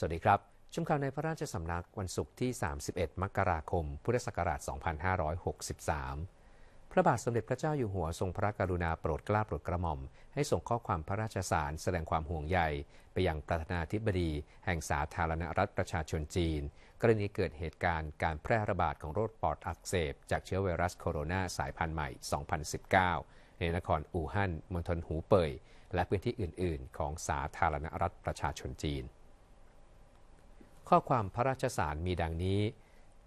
สวัสดีครับชุมข่าวในพระราชสำนักวันศุกร์ที่ 31 มกราคม พุทธศักราช2563 พระบาทสมเด็จพระเจ้าอยู่หัวทรงพระกรุณาโปรดเกล้าโปรดกระหม่อม ให้ส่งข้อความพระราชสารแสดงความห่วงใยไปยังประธานาธิบดีแห่งสาธารณรัฐประชาชนจีน กรณีเกิดเหตุการณ์การแพร่ระบาดของโรคปอดอักเสบจากเชื้อไวรัสโคโรนาสายพันธุ์ใหม่ 2019 ในนครอู่ฮั่น มณฑลหูเป่ยและพื้นที่อื่น ๆ ของสาธารณรัฐประชาชนจีนข้อความพระราชสารมีดังนี้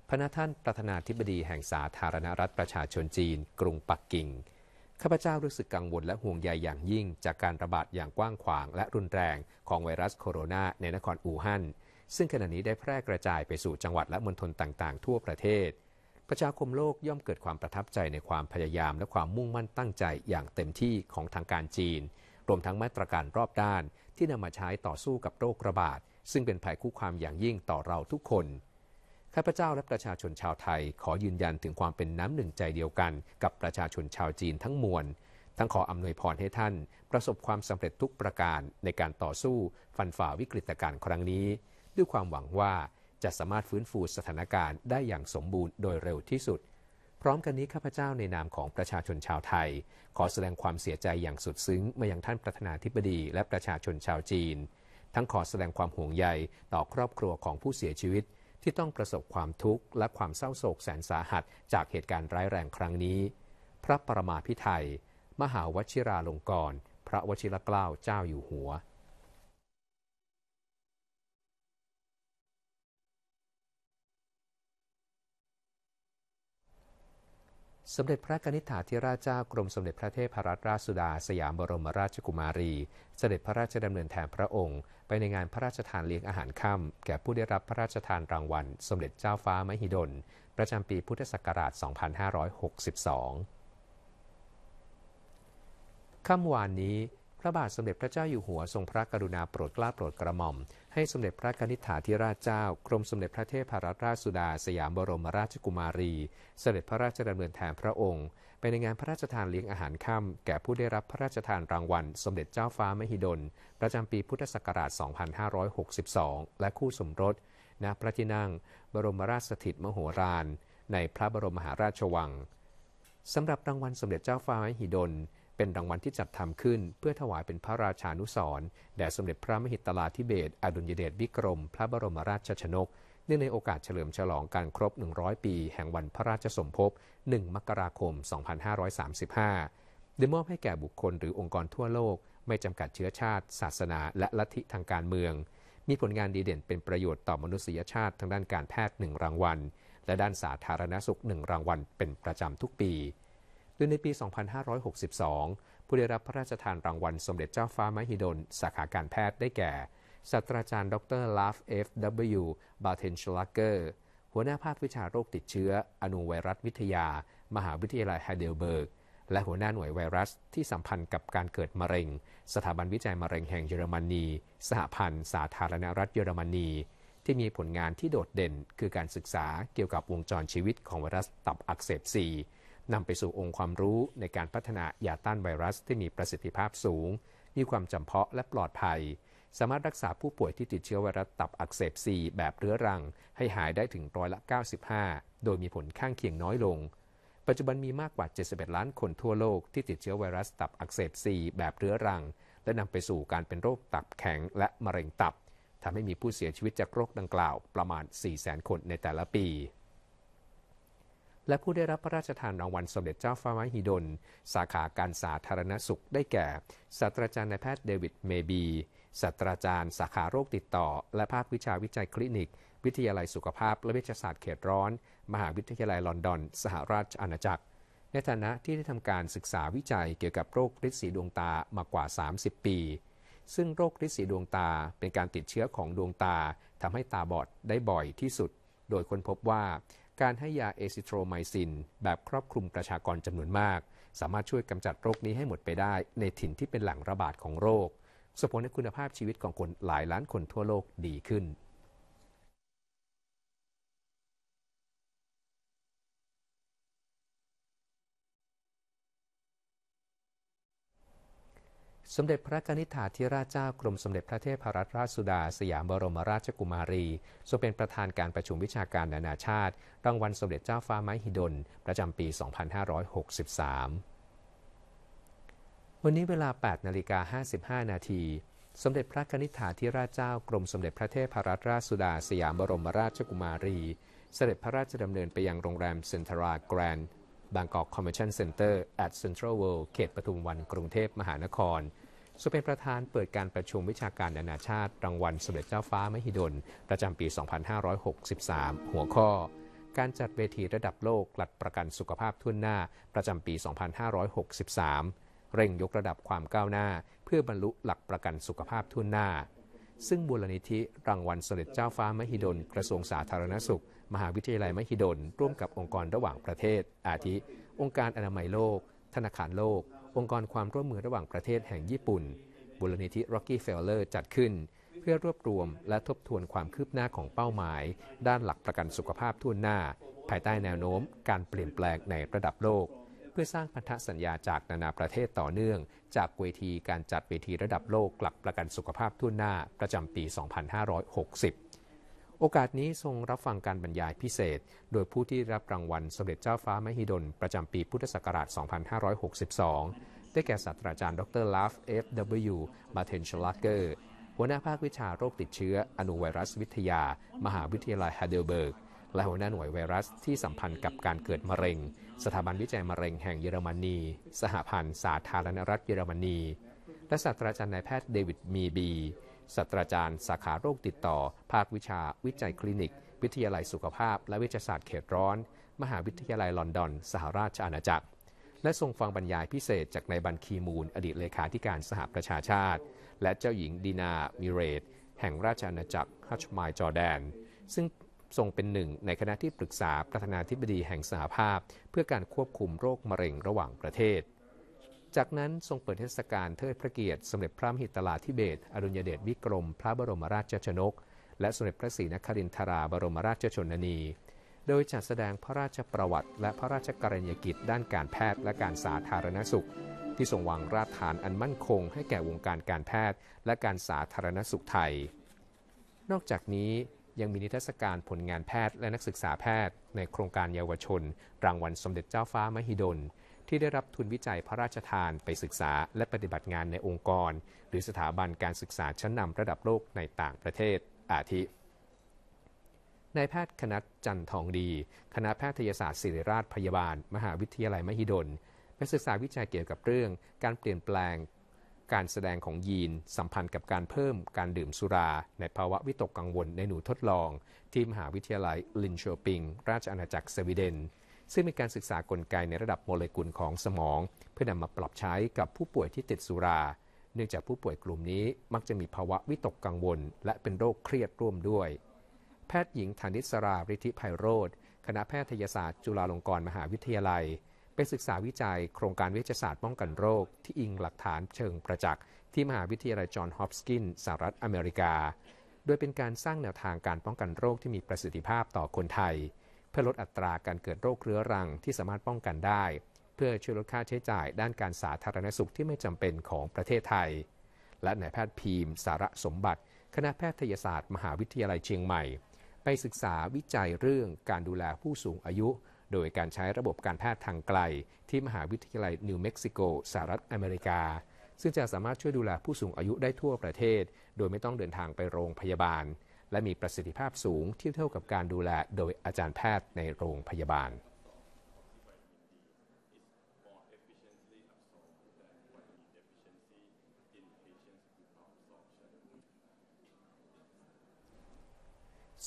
พระนท่านประธานาธิบดีแห่งสาธารณรัฐประชาชนจีน กรุงปักกิ่ง ข้าพเจ้ารู้สึกกังวลและห่วงใยอย่างยิ่งจากการระบาดอย่างกว้างขวางและรุนแรงของไวรัสโคโรนาในนครอู่ฮั่น ซึ่งขณะนี้ได้แพร่กระจายไปสู่จังหวัดและมณฑลต่างๆทั่วประเทศ ประชาคมโลกย่อมเกิดความประทับใจในความพยายามและความมุ่งมั่นตั้งใจอย่างเต็มที่ของทางการจีน รวมทั้งมาตรการรอบด้านที่นำมาใช้ต่อสู้กับโรคระบาดซึ่งเป็นภัยคุกคามอย่างยิ่งต่อเราทุกคน ข้าพเจ้าและประชาชนชาวไทย ขอยืนยันถึงความเป็นน้ำหนึ่งใจเดียวกัน กับประชาชนชาวจีนทั้งมวล ทั้งขออำนวยพรให้ท่าน ประสบความสำเร็จทุกประการในการต่อสู้ฟันฝ่าวิกฤตการณ์ครั้งนี้ ด้วยความหวังว่าจะสามารถฟื้นฟูสถานการณ์ได้อย่างสมบูรณ์โดยเร็วที่สุด พร้อมกันนี้ข้าพเจ้าในนามของประชาชนชาวไทย ขอแสดงความเสียใจอย่างสุดซึ้งมายังท่านประธานาธิบดีและประชาชนชาวจีนทั้งขอแสดงความห่วงใยต่อครอบครัวของผู้เสียชีวิต ที่ต้องประสบความทุกข์และความเศร้าโศกแสนสาหัส จากเหตุการณ์ร้ายแรงครั้งนี้ พระประมาพิไทยมหาวชิราลงกรณ์พระวชิรเกล้าเจ้าอยู่หัวสมเด็จพระกนิษฐาธิราชเจ้ากรมสมเด็จพระเทพรัตนราชสุดาสยามบรมราชกุมารี เสด็จพระราชดำเนินแทนพระองค์ ไปในงานพระราชทานเลี้ยงอาหารค่ำแก่ผู้ได้รับพระราชทานรางวัล สมเด็จเจ้าฟ้ามหิดล ประจำปีพุทธศักราช 2562ค่ำวานนี้พระบาทสมเด็จพระเจ้าอยู่หัวทรงพระกรุณาโปรดเกล้าโปรดกระหม่อม ให้สมเด็จพระนิธิฐาธิราชเจ้ากรมสมเด็จพระเทพรัตนราชสุดา สยามบรมราชกุมารี เสด็จพระราชดำเนินแทนพระองค์ไปในงานพระราชทานเลี้ยงอาหารค่ำแก่ผู้ได้รับพระราชทานรางวัล สมเด็จเจ้าฟ้ามหิดลประจำปีพุทธศักราช 2562 และคู่สมรส ณพระที่นั่ง บรมราชสถิตมโหฬารในพระบรมมหาราชวังสำหรับรางวัลสมเด็จเจ้าฟ้ามหิดลเป็นรางวัลที่จัดทำขึ้น เพื่อถวายเป็นพระราชานุสรแด่สมเด็จพระมหิตลาธิเบศ อดุลยเดชวิกรม พระบรมราชชนก เนื่องในโอกาสเฉลิมฉลองการครบ 100 ปี แห่งวันพระราชสมภพ 1 มกราคม 2535โดยมอบให้แก่บุคคลหรือองค์กรทั่วโลก ไม่จำกัดเชื้อชาติ ศาสนา และลัทธิทางการเมือง มีผลงานดีเด่นเป็นประโยชน์ต่อมนุษยชาติทางด้านการแพทย์1รางวัล และด้านสาธารณสุขหนึ่งรางวัลเป็นประจำทุกปีดยในปี 2562 ผู้ได้รับพระราชทานรางวัลสมเด็จเจ้าฟ้ามหิดลสาขาการแพทย์ได้แก่ศาสตราจารย์ ดรลาฟเอฟดับเบิลยูบาเทนชลักเกอร์ หัวหน้าภาควิชาโรคติดเชื้อ อนุไวรัสวิทยา มหาวิทยาลัยไฮเดลเบิร์กและหัวหน้าหน่วยไวรัสที่สัมพันธ์กับการเกิดมะเร็ง สถาบันวิจัยมะเร็งแห่งเยอรมนีสหพันธ์สาธารณรัฐเยอรมนีที่มีผลงานที่โดดเด่นคือการศึกษาเกี่ยวกับวงจรชีวิต ของไวรัสตับอักเสบซีนำไปสู่องค์ความรู้ในการพัฒนายาต้านไวรัสที่มีประสิทธิภาพสูง มีความจำเพาะและปลอดภัย สามารถรักษาผู้ป่วยที่ติดเชื้อไวรัสตับอักเสบซีแบบเรื้อรังให้หายได้ถึงร้อยละ 95 โดยมีผลข้างเคียงน้อยลง ปัจจุบันมีมากกว่า 71 ล้านคนทั่วโลกที่ติดเชื้อไวรัสตับอักเสบซีแบบเรื้อรัง และนำไปสู่การเป็นโรคตับแข็งและมะเร็งตับทำให้มีผู้เสียชีวิตจากโรคดังกล่าวประมาณ4 0 0 0 0 0คนในแต่ละปีและผู้ได้รับพระราชทานรางวัลสมเด็จเจ้าฟ้ามหิดล สาขาการสาธารณสุขได้แก่ศาสตราจารย์นายแพทย์เดวิดเมบีศาสตราจารย์ สาขาโรคติดต่อ และภาควิชาวิจัยคลินิก วิทยาลัยสุขภาพและเวชศาสตร์เขตร้อน มหาวิทยาลัยลอนดอนสหราชอาณาจักร ในฐานะที่ได้ทำการศึกษาวิจัยเกี่ยวกับโรคฤทธิ์สีดวงตามากว่า 30 ปี ซึ่งโรคฤทธิ์สีดวงตา เป็นการติดเชื้อของดวงตาทำให้ตาบอดได้บ่อยที่สุด โดยค้นพบว่าการให้ยาเอซิโทรไมซินแบบครอบคลุมประชากรจำนวนมาก สามารถช่วยกำจัดโรคนี้ให้หมดไปได้ในถิ่นที่เป็นแหล่งระบาดของโรคส่งผลให้คุณภาพชีวิตของคนหลายล้านคนทั่วโลกดีขึ้นสมเด็จพระนิธิาธิราชเจ้ากรมสมเด็จพระเทพรัตนราชสุดาสยามบรมราชกุมารีทรงเป็นประธานการประชุมวิชาการนานาชาติ รางวัลสมเด็จเจ้าฟ้าไม้หิดลประจำปี 2563 วันนี้เวลา 8 นาฬิกา 55 นาที สมเด็จพระนิธิาธิราชเจ้ากรมสมเด็จพระเทพรัตนราชสุดาสยามบรมราชกุมารี เสด็จพระราชดำเนินไปยังโรงแรมเซนทราแกรนด์บางกอกคอมเมชชั่นเซ็นเตอร์แอเซ็นทรัลเวิลด์เขตปทุมวันกรุงเทพมหานครซึ่งเป็นประธานเปิดการประชุมวิชาการนานาชาติรางวัลสมเด็จเจ้าฟ้ามหิดลประจำปี 2563 หัวข้อ การจัดเวทีระดับโลกหลัดประกันสุขภาพทุนหน้า ประจำปี 2563 เร่งยกระดับความก้าวหน้า เพื่อบรรลุหลักประกันสุขภาพทุนหน้า ซึ่งบูลนิธิรางวัลสมเด็จเจ้าฟ้ามหิดลกระทรวงสาธารณสุข มหาวิทยาลัยมหิดลร่วมกับองค์กรระหว่างประเทศ อาทิ องค์การอนามัยโลก ธนาคารโลกองค์กรความร่วมมือระหว่างประเทศแห่งญี่ปุ่น บุรณิธิ Rocky f e l l e r จัดขึ้น เพื่อรวบรวมและทบทวนความคืบหน้าของเป้าหมาย ด้านหลักประกันสุขภาพทั่วหน้า ภายใต้แนวโน้มการเปลี่ยนแปลงในระดับโลก เพื่อสร้างพันธสัญญาจากนานาประเทศต่อเนื่อง จากเวทีการจัดเวทีระดับโลกหลักประกันสุขภาพทั่วหน้าประจำปี 2560โอกาสนี้ทรงรับฟังการบรรยายพิเศษ โดยผู้ที่รับรางวัลสมเด็จเจ้าฟ้ามหิดล ประจำปีพุทธศักราช 2562 ได้แก่ศาสตราจารย์ ดรลาฟเอฟวีมาเทนชลักเกอร์หัวหน้าภาควิชาโรคติดเชื้อ อนุไวรัสวิทยา มหาวิทยาลัยฮาเดลเบิร์กและหัวหน้าหน่วยไวรัสที่สัมพันธ์กับการเกิดมะเร็ง สถาบันวิจัยมะเร็งแห่งเยอรมนี สหพันธ์สาธารณรัฐเยอรมนีและศาสตราจารย์นายแพทย์เดวิดมีบีศาสตราจารย์ สาขาโรคติดต่อ ภาควิชาวิจัยคลินิก วิทยาลัยสุขภาพ และทยชศาสตร์เขตร้อน มหาวิทยาลัยลอนดอน สหราชอาณาจักร และทรงฟังบรรยายพิเศษจากนายบันคีมูลอดีตเลขาธิการสหประชาชาติ และเจ้าหญิง ดีนา มิเรตแห่งราชอาณาจักรฮัชมายจอแดน ซึ่งทรงเป็นหนึ่งในคณะที่ปรึกษาประธานาธิบดีแห่งสหภาพ เพื่อการควบคุมโรคมะเร็งระหว่างประเทศจากนั้น ทรงเปิดเทศกาลเทิดพระเกียรติสมเด็จพระมหิตลาธิเบศอดุญเดชวิกรม พระบรมราชชนก และสมเด็จพระศรีนครินทราบรมราชชนนี โดยจัดแสดงพระราชประวัติและพระราชกรณียกิจด้านการแพทย์และการสาธารณสุข ที่ทรงวางรากฐานอันมั่นคง ให้แก่วงการการแพทย์และการสาธารณสุขไทย นอกจากนี้ยังมีนิทรรศการผลงานแพทย์และนักศึกษาแพทย์ ในโครงการเยาวชน รางวัลสมเด็จเจ้าฟ้ามหิดลที่ได้รับทุนวิจัยพระราชทานไปศึกษาและปฏิบัติงานในองค์กร หรือสถาบันการศึกษาชั้นนำระดับโลกในต่างประเทศอาทิ นายแพทย์คณะจันทองดี คณะแพทยศาสตร์ศิริราชพยาบาล มหาวิทยาลัยมหิดลไปศึกษาวิจัยเกี่ยวกับเรื่องการเปลี่ยนแปลงการแสดงของยีน สัมพันธ์กับการเพิ่มการดื่มสุรา ในภาวะวิตกกังวลในหนูทดลอง ที่มหาวิทยาลัยลินโชปิงราชอาณาจักรสวีเดนซึ่งมีการศึกษากลไกในระดับโมเลกุลของสมอง เพื่อนำมาปรับใช้กับผู้ป่วยที่ติดสุรา เนื่องจากผู้ป่วยกลุ่มนี้มักจะมีภาวะวิตกกังวล และเป็นโรคเครียดร่วมด้วย แพทย์หญิงธนิศราฤทธิไพโรธคณะแพทยศาสตร์จุฬาลงกรณ์มหาวิทยาลัยไปศึกษาวิจัยโครงการเวชศาสตร์ป้องกันโรค ที่อิงหลักฐานเชิงประจักษ์ที่มหาวิทยาลัยจอห์นฮอปกินสหรัฐอเมริกาโดยเป็นการสร้างแนวทางการป้องกันโรคที่มีประสิทธิภาพต่อคนไทยเพื่อลดอัตราการเกิดโรคเรื้อรังที่สามารถป้องกันได้ เพื่อช่วยลดค่าใช้จ่ายด้านการสาธารณสุขที่ไม่จำเป็นของประเทศไทย และนายแพทย์พีมสารสมบัติ คณะแพทยศาสตร์มหาวิทยาลัยเชียงใหม่ ไปศึกษาวิจัยเรื่องการดูแลผู้สูงอายุ โดยการใช้ระบบการแพทย์ทางไกล ที่มหาวิทยาลัยนิวเม็กซิโกสหรัฐอเมริกา ซึ่งจะสามารถช่วยดูแลผู้สูงอายุได้ทั่วประเทศ โดยไม่ต้องเดินทางไปโรงพยาบาลและมีประสิทธิภาพสูงเทียบเท่ากับการดูแลโดยอาจารย์แพทย์ในโรงพยาบาล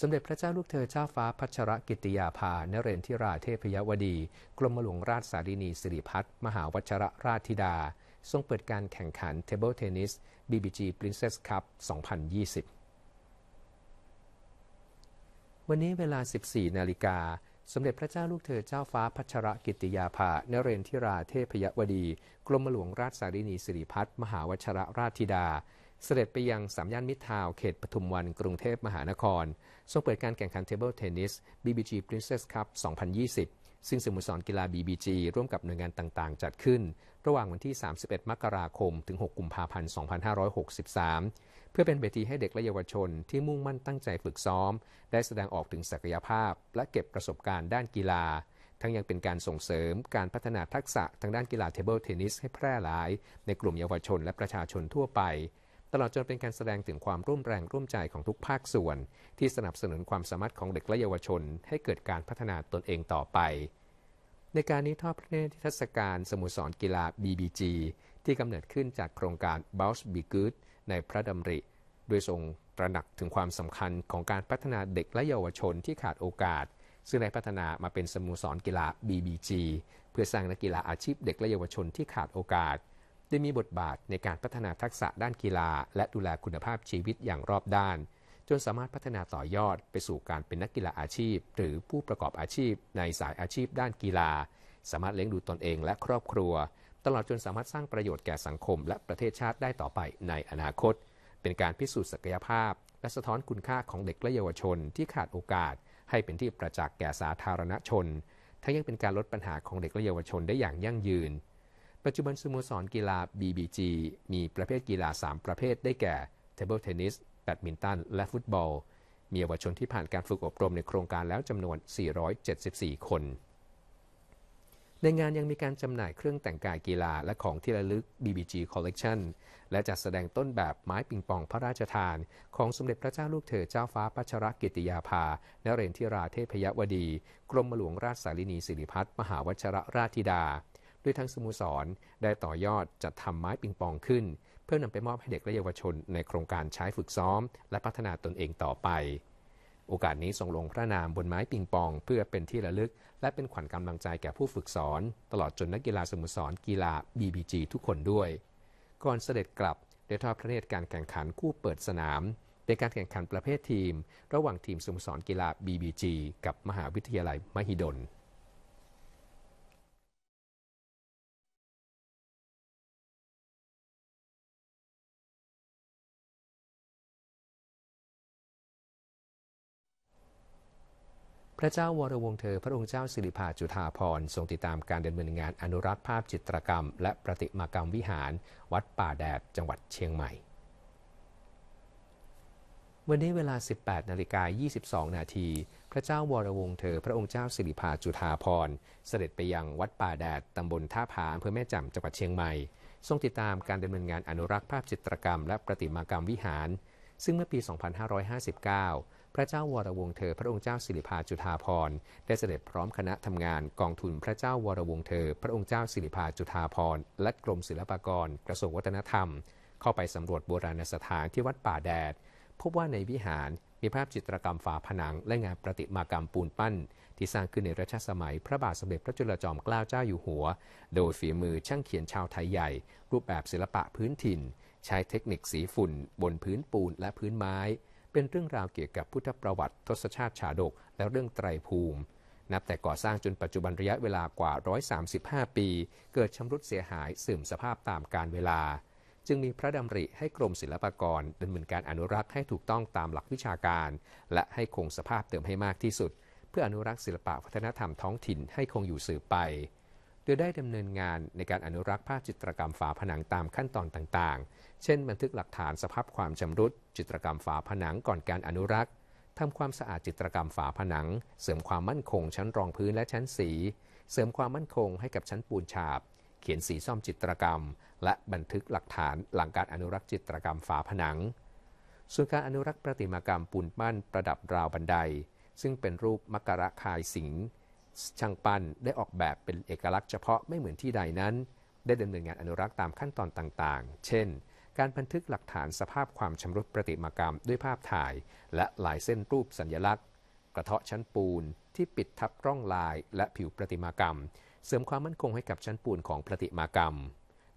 สมเด็จพระเจ้าลูกเธอเจ้าฟ้าพัชรกิติยาภา นเรนทิราเทพยวดี กรมหลวงราชสารินีสิริพัฒมหาวัชระราชธิดา ทรงเปิดการแข่งขันเทเบิลเทนนิส BBG Princess Cup 2020วันนี้เวลา 14 นาฬิกา สมเด็จพระเจ้าลูกเธอเจ้าฟ้าพัชรกิติยาภานเรนทิราเทพยวดี กรมหลวงราชสารินีสิริพัฒมหาวชรราชธิดา เสด็จไปยังสามย่านมิตรทาว เขตปทุมวันกรุงเทพมหานคร ทรงเปิดการแข่งขันเทเบิลเทนนิส BBG Princess Cup 2020 ซึ่งสโมสรกีฬา BBG ร่วมกับหน่วยงานต่างๆ จัดขึ้นระหว่างวันที่ 31 มกราคม ถึง 6 กุมภาพันธ์ 2563 เพื่อเป็นเวทีให้เด็กและเยาวชนที่มุ่งมั่นตั้งใจฝึกซ้อม ได้แสดงออกถึงศักยภาพ และเก็บประสบการณ์ด้านกีฬา ทั้งยังเป็นการส่งเสริมการพัฒนาทักษะทางด้านกีฬาเทเบิลเทนนิสให้แพร่หลาย ในกลุ่มเยาวชนและประชาชนทั่วไป ตลอดจนเป็นการแสดงถึงความร่วมแรงร่วมใจของทุกภาคส่วน ที่สนับสนุนความสามารถของเด็กและเยาวชนให้เกิดการพัฒนาตนเองต่อไปในการนี้ทอดพระเนตรทัศการสโมสรกีฬา BBG ที่กำเนิดขึ้นจากโครงการ b o u s e Be Good ในพระดำริด้วยทรงตระหนักถึงความสำคัญของการพัฒนาเด็กและเยาวชนที่ขาดโอกาส ซึ่งได้พัฒนามาเป็นสโมสรกีฬา BBG เพื่อสร้างนักกีฬาอาชีพเด็กและเยาวชนที่ขาดโอกาส ได้มีบทบาทในการพัฒนาทักษะด้านกีฬา และดูแลคุณภาพชีวิตอย่างรอบด้านจนสามารถพัฒนาต่อยอดไปสู่การเป็นนักกีฬาอาชีพ หรือผู้ประกอบอาชีพในสายอาชีพด้านกีฬา สามารถเลี้ยงดูตนเองและครอบครัว ตลอดจนสามารถสร้างประโยชน์แก่สังคมและประเทศชาติได้ต่อไปในอนาคต เป็นการพิสูจน์ศักยภาพ และสะท้อนคุณค่าของเด็กและเยาวชน ที่ขาดโอกาส ให้เป็นที่ประจักษ์แก่สาธารณชน ทั้งยังเป็นการลดปัญหาของเด็กและเยาวชนได้อย่างยั่งยืน ปัจจุบันสโมสรกีฬา BBG มีประเภทกีฬา 3 ประเภทได้แก่เทเบิลเทนนิสแบดมินตันและฟุตบอลมีเยาวชนที่ผ่านการฝึกอบรมในโครงการแล้วจำนวน 474 คน ในงานยังมีการจำหน่ายเครื่องแต่งกายกีฬาและของที่ระลึก BBG Collection และจัดแสดงต้นแบบไม้ปิงปองพระราชทาน ของสมเด็จพระเจ้าลูกเธอเจ้าฟ้าพัชรกิติยาภานเรนทิราเทพยวดี กรมหลวงราชสารินีสิริพัฒน์มหาวชรราชธิดา ด้วยทั้งสโมสรได้ต่อยอดจัดทำไม้ปิงปองขึ้นเพื่อนำไปมอบให้เด็กและเยาวชนในโครงการใช้ฝึกซ้อม และพัฒนาตนเองต่อไป โอกาสนี้ทรงลงพระนามบนไม้ปิงปอง เพื่อเป็นที่ระลึก และเป็นขวัญกำลังใจแก่ผู้ฝึกสอน ตลอดจนนักกีฬาสมุทรสอนกีฬา BBG ทุกคนด้วย ก่อนเสด็จกลับได้ทอดพระเนตรการแข่งขันคู่เปิดสนาม เป็นการแข่งขันประเภททีม ระหว่างทีมสมุทรสอนกีฬา BBG กับมหาวิทยาลัยมหิดลระเจ้าวรวงเธอพระองค์เจ้าสิริภาจุธาพรทรงติดตามการดำเนินงานอนุรักษ์ภาพจิตรกรรม และประติมากรรมวิหาร วัดป่าแดดจังหวัดเชียงใหม่ วันนี้เวลา 18 นาฬิกา 22 นาที พระเจ้าวรวงเธอพระองค์เจ้าสิริภาจุธาพรเสด็จไปยังวัดป่าแดดตำบลท่าผาอำเภอแม่จำจังหวัดเชียงใหม่ ทรงติดตามการดำเนินงานอนุรักษ์ภาพจิตรกรรม และประติมากรรมวิหาร ซึ่งเมื่อปี 2559พระเจ้าวรวงเธอ พระองค์เจ้า สิริพาจุฑาพรได้เสด็จพร้อมคณะทำงานกองทุนพระเจ้าวรวงเธอ พระองค์เจ้า สิริพาจุฑาพรและกรมศิลปากรกระทรวงวัฒนธรรม เข้าไปสำรวจโบราณสถานที่วัดป่าแดด พบว่าในวิหารมีภาพจิตรกรรมฝาผนังและงานประติมากรรมปูนปั้น ที่สร้างขึ้นในรัชสมัยพระบาทสมเด็จพระจุลจอมเกล้าเจ้าอยู่หัว โดยฝีมือช่างเขียนชาวไทยใหญ่ รูปแบบศิลปะพื้นถิ่น ใช้เทคนิคสีฝุ่น บนพื้นปูนและพื้นไม้เป็นเรื่องราวเกี่ยวกับพุทธประวัติทศชาติชาดก และเรื่องไตรภูมิ นับแต่ก่อสร้างจนปัจจุบันระยะเวลากว่า 135 ปี เกิดชำรุดเสียหายเสื่อมสภาพตามกาลเวลา จึงมีพระดำริให้กรมศิลปากรดำเนินการอนุรักษ์ให้ถูกต้องตามหลักวิชาการ และให้คงสภาพเติมให้มากที่สุด เพื่ออนุรักษ์ศิลปะวัฒนธรรมท้องถิ่นให้คงอยู่สืบไปโดยได้ดำเนินงานในการอนุรักษ์ภาพจิตรกรรมฝาผนังตามขั้นตอนต่าง ๆ เช่นบันทึกหลักฐานสภาพความชำรุดจิตรกรรมฝาผนังก่อนการอนุรักษ์ทำความสะอาดจิตรกรรมฝาผนัง เสริมความมั่นคง ชั้นรองพื้นและชั้นสี เสริมความมั่นคงให้กับชั้นปูนฉาบ เขียนสีซ่อมจิตรกรรม และบันทึกหลักฐานหลังการอนุรักษ์จิตรกรรมฝาผนังส่วนการอนุรักษ์ประติมากรรมปูนปั้นประดับราวบันได ซึ่งเป็นรูปมกระคายสิงห์ช่างปั้นได้ออกแบบเป็นเอกลักษณ์เฉพาะไม่เหมือนที่ใดนั้น ได้ดำเนินงานอนุรักษ์ตามขั้นตอนต่างๆ เช่น การบันทึกหลักฐานสภาพความชำรุดประติมากรรมด้วยภาพถ่ายและลายเส้นรูปสัญญลักษณ์ กระเทาะชั้นปูนที่ปิดทับร่องลายและผิวประติมากรรม เสริมความมั่นคงให้กับชั้นปูนของประติมากรรม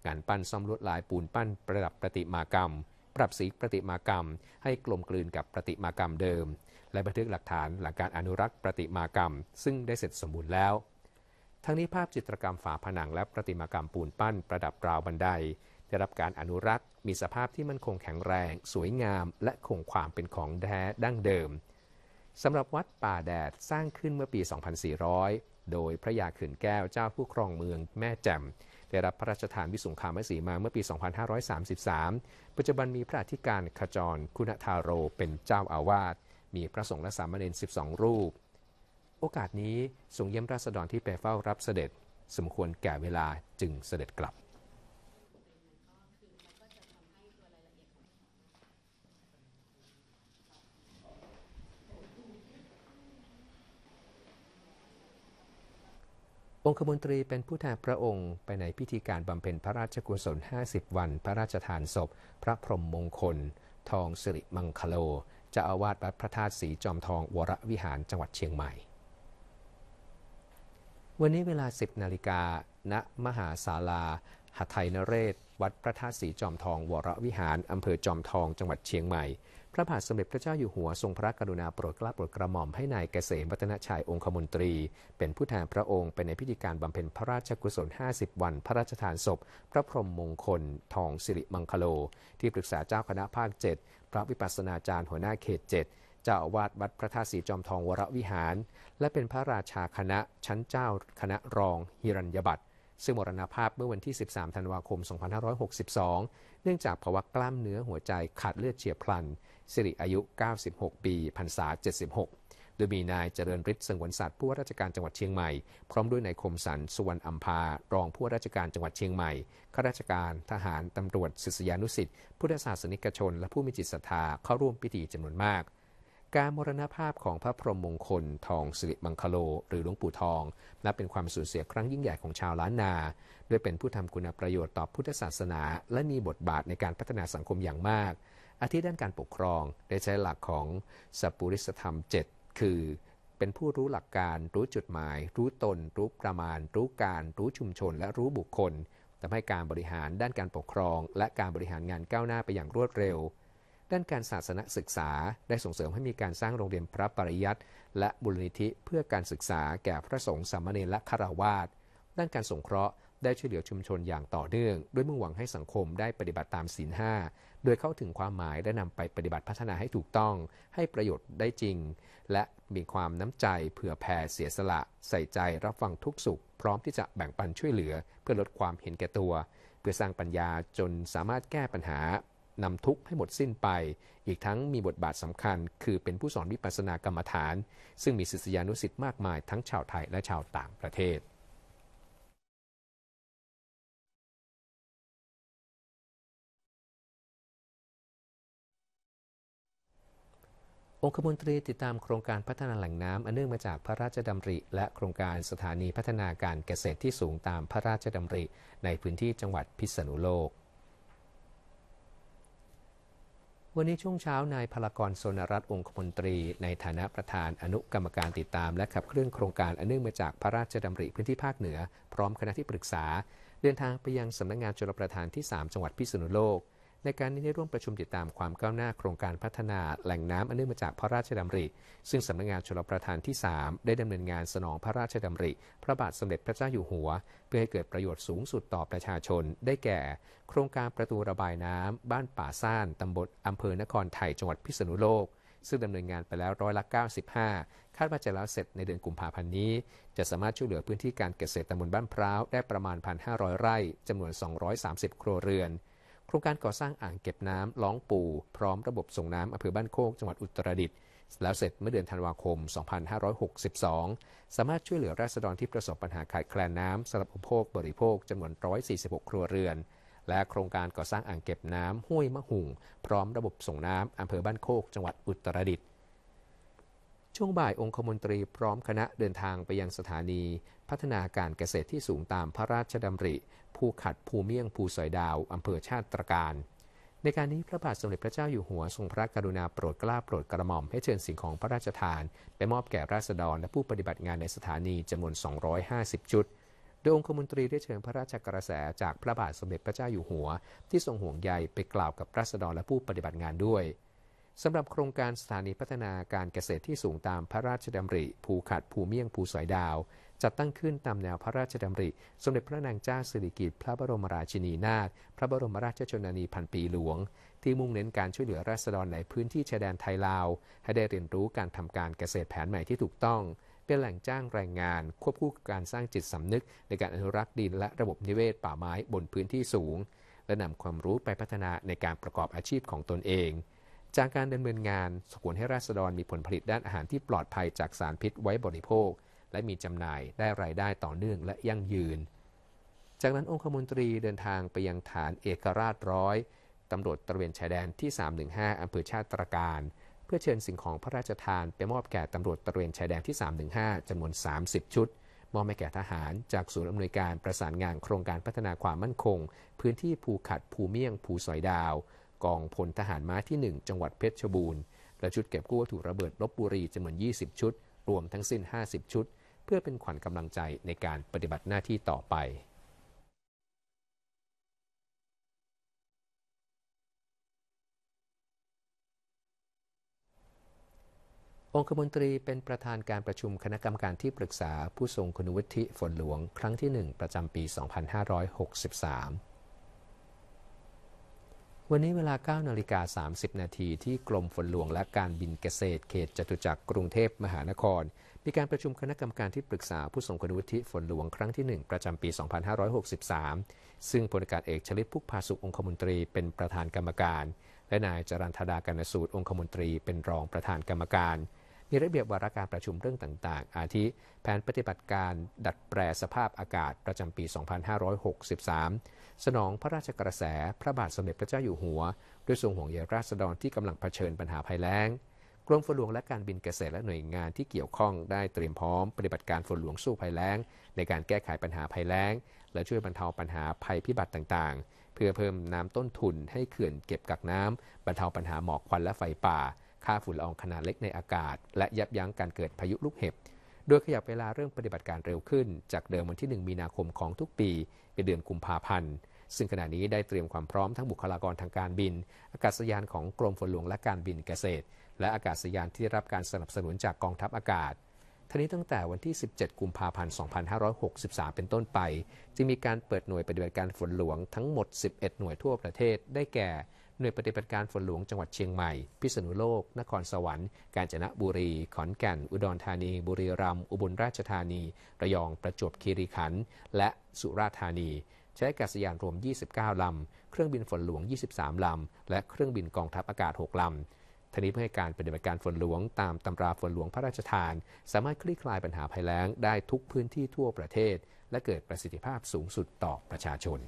งานปั้นซ่อมลวดลายปูนปั้น ประดับประติมากรรม ปรับสีประติมากรรม ให้กลมกลืนกับประติมากรรมเดิมและบันทึกหลักฐานหลังการอนุรักษ์ประติมากรรม ซึ่งได้เสร็จสมบูรณ์แล้ว ทั้งนี้ภาพจิตรกรรมฝาผนังและประติมากรรมปูนปั้น ประดับราวบันได ได้รับการอนุรักษ์ มีสภาพที่มั่นคงแข็งแรง สวยงาม และคงความเป็นของแท้ดั้งเดิม สำหรับวัดป่าแดดสร้างขึ้นเมื่อปี 2400 โดยพระยาขืนแก้วเจ้าผู้ครองเมือง แม่แจ่มได้รับพระราชทานวิสุงคามสีมาเมื่อปี 2533 ปัจจุบันมีพระอธิการขจร คุณธาโรเป็นเจ้าอาวาสมีพระสงฆ์และสามเณร12 รูป โอกาสนี้ทรงเยี่ยมราษฎรที่ไปเฝ้ารับเสด็จ สมควรแก่เวลาจึงเสด็จกลับ องคมนตรีเป็นผู้แทนพระองค์ไปในพิธีการบำเพ็ญพระราชกุศล 50 วัน พระราชทานศพพระพรหมมงคล ทองสิริมังคโลจะอาวาสวัดพระธาตุสีจอมทองวรวิหารจังหวัดเชียงใหม่ วันนี้เวลา 10นาฬิกาณมหาศาลาหทัยนเรศ วัดพระธาตุสีจอมทองวรวิหารอำเภอจอมทองจังหวัดเชียงใหม่ พระบาทสมเด็จพระเจ้าอยู่หัวทรงพระกรุณาโปรดกล้าโปรดกระหม่อม ให้นายเกษมวัฒนชัยองคมนตรี เป็นผู้แทนพระองค์ไปในพิธีการบำเพ็ญพระราชกุศล 50 วัน พระราชทานศพ พระพรหมมงคล ทองสิริมังคโล ที่ปรึกษาเจ้าคณะภาค7พระวิปัสสนาจารย์หัวหน้าเขตเจ็ดเจ้าอาวาสวัดพระธาตุสีจอมทองวรวิหาร และเป็นพระราชาคณะชั้นเจ้าคณะรองฮิรัญยบัตซึ่งมรณภาพเมื่อวันที่ 13 ธันวาคม 2562 เนื่องจากภาวะกล้ามเนื้อหัวใจขาดเลือดเฉียบพลัน สิริอายุ 96 ปีพรรษา 76โดยมีนายเจริญฤทธิ์สงวนสัตว์ผู้ว่าราชการจังหวัดเชียงใหม่ พร้อมด้วยนายคมสันสุวรรณอัมพารองผู้ว่าราชการจังหวัดเชียงใหม่ข้าราชการทหารตำรวจศิษยานุสิตพุทธศาสนิกชน และผู้มีจิตศรัทธาเข้าร่วมพิธีจำนวนมาก การมรณภาพของพระพรหมมงคลทองสิริมังคโลหรือหลวงปู่ทอง นับเป็นความสูญเสียครั้งยิ่งใหญ่ของชาวล้านนาด้วยเป็นผู้ทำคุณประโยชน์ต่อพุทธศาสนา และมีบทบาทในการพัฒนาสังคมอย่างมาก อาทิด้านการปกครองได้ใช้หลักของสัพปุริสธรรม7คือเป็นผู้รู้หลักการ รู้จุดหมาย รู้ตน รู้ประมาณ รู้การ รู้ชุมชน และรู้บุคคลทำให้การบริหารด้านการปกครอง และการบริหารงานก้าวหน้าไปอย่างรวดเร็ว ด้านการศาสนศึกษา ได้ส่งเสริมให้มีการสร้างโรงเรียนพระปริยัติและบุรณิธิเพื่อการศึกษาแก่พระสงฆ์สามเณรและฆราวาสด้านการสงเคราะห์ได้ช่วยเหลือชุมชนอย่างต่อเนื่องด้วยมุ่งหวังให้สังคมได้ปฏิบัติตามศีลห้า โดยเข้าถึงความหมายและนำไปปฏิบัติพัฒนาให้ถูกต้อง ให้ประโยชน์ได้จริง และมีความน้ำใจเผื่อแผ่เสียสละ ใส่ใจรับฟังทุกสุข พร้อมที่จะแบ่งปันช่วยเหลือเพื่อลดความเห็นแก่ตัว เพื่อสร้างปัญญาจนสามารถแก้ปัญหานำทุกข์ให้หมดสิ้นไป อีกทั้งมีบทบาทสำคัญ คือเป็นผู้สอนวิปัสสนากรรมฐาน ซึ่งมีศิษยานุศิ์มากมายทั้งชาวไทย และชาวต่างประเทศองคมนตรีติดตามโครงการพัฒนาแหล่งน้ำอันเนื่องมาจากพระราชดำริ และโครงการสถานีพัฒนาการเกษตรที่สูงตามพระราชดำริในพื้นที่จังหวัดพิษณุโลก วันนี้ช่วงเช้านายพลกรโซนรัตองคมนตรี ในฐานะประธานอนุกรรมการติดตาม และขับเคลื่อนโครงการอันเนื่องมาจากพระราชดำริพื้นที่ภาคเหนือ พร้อมคณะที่ปรึกษา เดินทางไปยังสำนักงงานชลประทานที่ 3 จังหวัดพิษณุโลกในการนี้ได้ร่วมประชุมติดตามความก้าวหน้าโครงการพัฒนาแหล่งน้ำอันเนื่องมาจากพระราชดำริ ซึ่งสำนักงงานชลประทานที่ 3 ได้ดำเนินงานสนองพระราชดำริ พระบาทสมเด็จพระเจ้าอยู่หัว เพื่อให้เกิดประโยชน์สูงสุดต่อประชาชน ได้แก่ โครงการประตูระบายน้ำ บ้านป่าซ่าน ตำบลอำเภอนครไทยจังหวัดพิษณุโลก ซึ่งดำเนินงานไปแล้วร้อยละ95 คาดว่าจะแล้วเสร็จในเดือนกุมภาพันธ์นี้ จะสามารถช่วยเหลือพื้นที่การเกษตรตำบลบ้านพร้าวได้ประมาณ1,500ไร่จำนวน 230ครัวเรือนโครงการก่อสร้างอ่างเก็บน้ำล้องปูพร้อมระบบส่งน้ำอำเภอบ้านโคกจังหวัดอุตรดิตถ์แล้วเสร็จเมื่อเดือนธันวาคม 2562 สามารถช่วยเหลือราษฎรที่ประสบปัญหาขาดแคลนน้ำสำหรับอุปโภคบริโภคจำนวน 146 ครัวเรือน และโครงการก่อสร้างอ่างเก็บน้ำห้วยมะหุงพร้อมระบบส่งน้ำอำเภอบ้านโคกจังหวัดอุตรดิตถ์ ช่วงบ่ายองคมนตรีพร้อมคณะเดินทางไปยังสถานีพัฒนาการเกษตรที่สูงตามพระราชดำริภูขัดภูเมี่ยงภูสอยดาว อำเภอชาติตรการ ในการนี้พระบาทสมเด็จพระเจ้าอยู่หัว ทรงพระกรุณาโปรดเกล้าโปรดกระหม่อมให้เชิญสิ่งของพระราชทาน ไปมอบแก่ราษฎรและผู้ปฏิบัติงานในสถานีจำนวน 250 ชุด โดยองคมนตรีได้เชิญพระราชกระแสจากพระบาทสมเด็จพระเจ้าอยู่หัว ที่ทรงห่วงใยไปกล่าวกับราษฎรและผู้ปฏิบัติงานด้วยสำหรับโครงการสถานีพัฒนาการเกษตรที่สูงตามพระราชดำริ ภูขัด ภูเมี่ยง ภูสอยดาว จัดตั้งขึ้นตามแนวพระราชดำริ สมเด็จพระนางเจ้าสิริกิติ์พระบรมราชินีนาถ พระบรมราชชนนีพันปีหลวง ที่มุ่งเน้นการช่วยเหลือราษฎรในพื้นที่ชายแดนไทยลาว ให้ได้เรียนรู้การทำการเกษตรแผนใหม่ที่ถูกต้อง เป็นแหล่งจ้างแรงงาน ควบคู่กับการสร้างจิตสำนึกในการอนุรักษ์ดินและระบบนิเวศป่าไม้บนพื้นที่สูง และนำความรู้ไปพัฒนาในการประกอบอาชีพของตนเองจากการดำเนินงานสกุลให้ราษฎรมีผลผลิตด้านอาหารที่ปลอดภัยจากสารพิษไว้บริโภค และมีจำหน่ายได้รายได้ต่อเนื่องและยั่งยืน จากนั้นองคมนตรีเดินทางไปยังฐานเอกราชร้อยตำรวจตระเวนชายแดนที่ 315อำเภอชาติตรการ เพื่อเชิญสิ่งของพระราชทาน ไปมอบแก่ตำรวจตระเวนชายแดนที่ 315จำนวน 30 ชุด มอบให้แก่ทหารจากศูนย์อำนวยการประสานงานโครงการพัฒนาความมั่นคง พื้นที่ภูขัดภูเมี่ยงภูสอยดาวกองพลทหารม้าที่ 1 จังหวัดเพชรบูรณ์และชุดเก็บกู้วัตถุระเบิดลบบุรีจำนวน 20 ชุด รวมทั้งสิ้น 50 ชุด เพื่อเป็นขวัญกำลังใจในการปฏิบัติหน้าที่ต่อไป องคมนตรีเป็นประธานการประชุมคณะกรรมการที่ปรึกษาผู้ทรงคุณวุฒิฝนหลวงครั้งที่ 1ประจำปี 2563วันนี้เวลา9นาฬิกา30 นาทีที่กรมฝนหลวงและการบินเกษตรเขตจตุจักรกรุงเทพมหานครมีการประชุมคณะกรรมการที่ปรึกษาผู้ทรงคุณวุฒิฝนหลวงครั้งที่ 1 ประจำปี 2563 ซึ่งพลอากาศเอกชลิตพุกพาสุของคมนตรีเป็นประธานกรรมการ และนายจรันธดากันสูตรองคมนตรีเป็นรองประธานกรรมการมีระเบียบวาระการประชุมเรื่องต่างๆ อาทิแผนปฏิบัติการดัดแปลสภาพอากาศประจำปี 2563 สนองพระราชกระแส พระบาทสมเด็จพระเจ้าอยู่หัว ด้วยทรงห่วงใยราษฎรที่กำลังเผชิญปัญหาภัยแล้ง กรมฝนหลวงและการบินเกษตรและหน่วยงานที่เกี่ยวข้องได้เตรียมพร้อมปฏิบัติการฝนหลวงสู้ภัยแล้ง ในการแก้ไขปัญหาภัยแล้ง และช่วยบรรเทาปัญหาภัยพิบัติต่างๆ เพื่อเพิ่มน้ำต้นทุนให้เขื่อนเก็บกักน้ำบรรเทาปัญหาหมอกควันและไฟป่าค่าฝุ่นละอองขนาดเล็กในอากาศ และยับยั้งการเกิดพายุลูกเห็บ โดยขยับเวลาเริ่มปฏิบัติการเร็วขึ้น จากเดิมวันที่ 1 มีนาคมของทุกปี เป็นเดือนกุมภาพันธ์ ซึ่งขณะนี้ได้เตรียมความพร้อมทั้งบุคลากรทางการบิน อากาศยานของกรมฝนหลวงและการบินเกษตร และอากาศยานที่ได้รับการสนับสนุนจากกองทัพอากาศทันี้ตั้งแต่วันที่ 17 กุมภาพันธ์ 2563 เป็นต้นไปจะมีการเปิดหน่วยปฏิบัติการฝนหลวงทั้งหมด 11 หน่วยทั่วประเทศ ได้แก่ หน่วยปฏิบัติการฝนหลวงจังหวัดเชียงใหม่ พิษณุโลก นครสวรรค์ กาญจนบุรี ขอนแก่น อุดรธานี บุรีรัมย์ อุบลราชธานี ระยอง ประจวบคีรีขันธ์ และสุราษฎร์ธานี ใช้อากาศยานรวม 29 ลำ เครื่องบินฝนหลวง 23 ลำ และเครื่องบินกองทัพอากาศ 6 ลำทนี้เพื่อให้การปฏิบัติการฝนหลวงตามตำราฝนหลวงพระราชทาน สามารถคลี่คลายปัญหาภัยแล้งได้ทุกพื้นที่ทั่วประเทศและเกิดประสิทธิภาพสูงสุดต่อประชาชน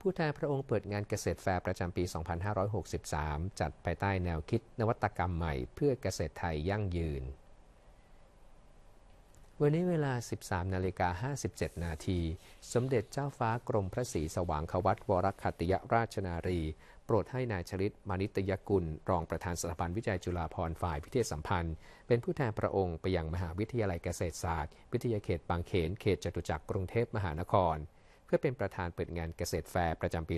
ผู้แทนพระองค์เปิดงานเกษตรแฟร์ประจำปี 2563 จัดภายใต้แนวคิดนวัตกรรมใหม่เพื่อเกษตรไทยยั่งยืนวันนี้เวลา 13นาฬิกา57 นาที สมเด็จเจ้าฟ้ากรมพระศรีสว่างควัตวรคัติยราชนารี โปรดให้นายชลิต มานิตยกุล รองประธานสถาบันวิจัยจุฬาภรณ์ฝ่ายพิเทศสัมพันธ์ เป็นผู้แทนพระองค์ไปยังมหาวิทยาลัยเกษตรศาสตร์ วิทยาเขตบางเขน เขตจตุจักร กรุงเทพมหานคร เพื่อเป็นประธานเปิดงานเกษตรแฟร์ประจำปี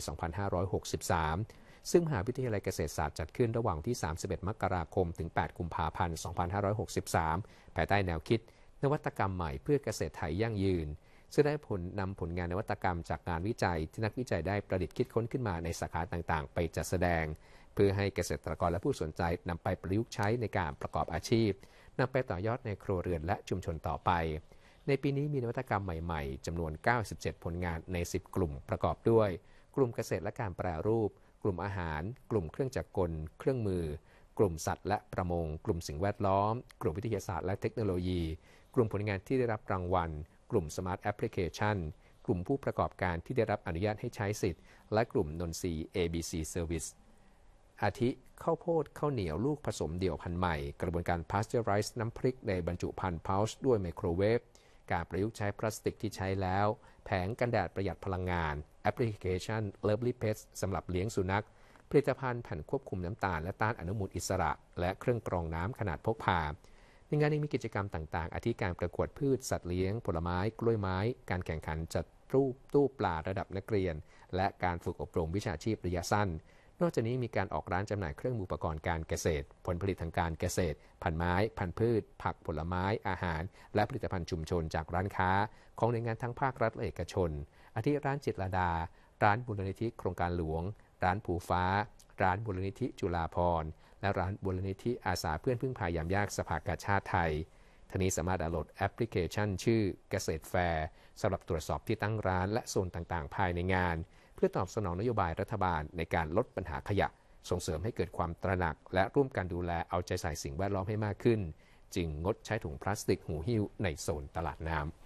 2563 ซึ่งมหาวิทยาลัยเกษตรศาสตร์จัดขึ้นระหว่างที่ 31 มกราคมถึง 8กุมภาพันธ์2563ภายใต้แนวคิดนวัตกรรมใหม่เพื่อเกษตรไทยยั่งยืน ซึ่งได้ผลนำผลงานนวัตกรรมจากงานวิจัย ที่นักวิจัยได้ประดิษฐ์คิดค้นขึ้นมาในสาขาต่างๆ ไปจัดแสดง เพื่อให้เกษตรกรและผู้สนใจนำไปประยุกต์ใช้ในการประกอบอาชีพนำไปต่อยอดในครัวเรือน และชุมชนต่อไป ในปีนี้มีนวัตกรรมใหม่ๆจำนวน 97 ผลงานใน 10 กลุ่มประกอบด้วย กลุ่มเกษตรและการแปรรูป กลุ่มอาหาร กลุ่มเครื่องจักรกล เครื่องมือกลุ่มสัตว์และประมง กลุ่มสิ่งแวดล้อม กลุ่มวิทยาศาสตร์และเทคโนโลยี กลุ่มผลงานที่ได้รับรางวัล กลุ่มสมาร์ทแอปพลิเคชัน กลุ่มผู้ประกอบการที่ได้รับอนุญาตให้ใช้สิทธิ์ และกลุ่มนนทรีย์ ABC Service อาทิข้าวโพดข้าวเหนียวลูกผสมเดี่ยวพันใหม่ กระบวนการพาสเจอร์ไรซ์น้ำพริกในบรรจุภัณฑ์พาสช์ด้วยไมโครเวฟ การประยุกต์ใช้พลาสติกที่ใช้แล้ว แผงกันแดดประหยัดพลังงาน แอปพลิเคชัน Lovely Pets สำหรับเลี้ยงสุนัขผลิตภัณฑ์แผ่นควบคุมน้ำตาลและต้านอนุมูลอิสระและเครื่องกรองน้ำขนาดพกพา ในงานยังมีกิจกรรมต่างๆ อาทิการประกวดพืชสัตว์เลี้ยงผลไม้กล้วยไม้การแข่งขันจัดรูปตู้ปลาระดับนักเรียนและการฝึกอบรมวิชาชีพระยะสั้น นอกจากนี้มีการออกร้านจำหน่ายเครื่องมืออุปกรณ์การเกษตรผลผลิตทางการเกษตรพันไม้พันพืชผักผลไม้อาหารและผลิตภัณฑ์ชุมชนจากร้านค้าของหน่วยงานทั้งภาครัฐและเอกชน อาทิร้านจิตรดาร้านบุรณิธิโครงการหลวงร้านผูฟ้า ร้านบุรณิธิจุฬาพร และร้านบุรณิธิอาสาเพื่อนพึ่งพายามยากสภากาชาติไทย ทนี้สามารถดาวน์โหลดแอปพลิเคชัน ชื่อเกษตรแฟร์ สำหรับตรวจสอบที่ตั้งร้านและโซนต่างๆ ภายในงาน เพื่อตอบสนองนโยบายรัฐบาลในการลดปัญหาขยะ ส่งเสริมให้เกิดความตระหนัก และร่วมกันดูแลเอาใจใส่สิ่งแวดล้อมให้มากขึ้น จึงงดใช้ถุงพลาสติกหูหิ้วในโซนตลาดน้ำ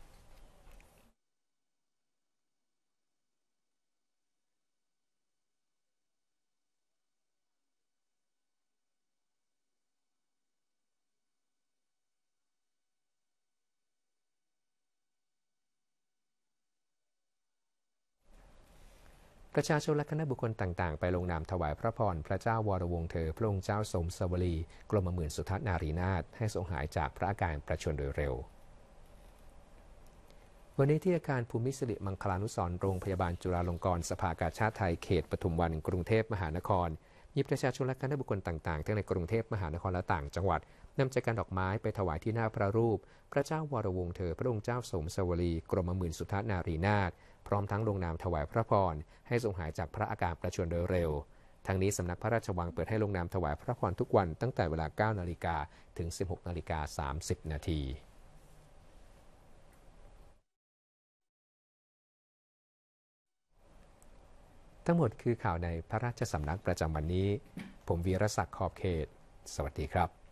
ประชาชนและคณะบุคคลต่างๆไปลงนามถวายพระพรพระเจ้าวรวงเธอ พระองค์เจ้าสมสวรีกรมหมื่นสุทัศนารีนาถให้ทรงหายจากพระอาการประชวรโดยเร็ว วันนี้ที่อาการภูมิศิริมังคลานุสรโรงพยาบาลจุฬาลงกรณ์สภากาชาติไทยเขตปทุมวัน กรุงเทพมหานครมีประชาชนและคณะบุคคลต่างๆทั้งในกรุงเทพมหานครและต่างจังหวัดนำใจกันดอกไม้ไปถวายที่หน้าพระรูป พระเจ้าวรวงเธอ พระองค์เจ้าสมสวรีกรมหมื่นสุทัศนารีนาถพร้อมทั้งลงนามถวายพระพรให้ทรงหายจากพระอาการประชวรโดยเร็ว ทางนี้สำนักพระราชวังเปิดให้ลงนามถวายพระพรทุกวันตั้งแต่เวลา 9นาฬิกา ถึง 16 นาฬิกา 30 นาที ทั้งหมดคือข่าวในพระราชสำนักประจำวันนี้ ผมวีรศักดิ์ ขอบเขต สวัสดีครับ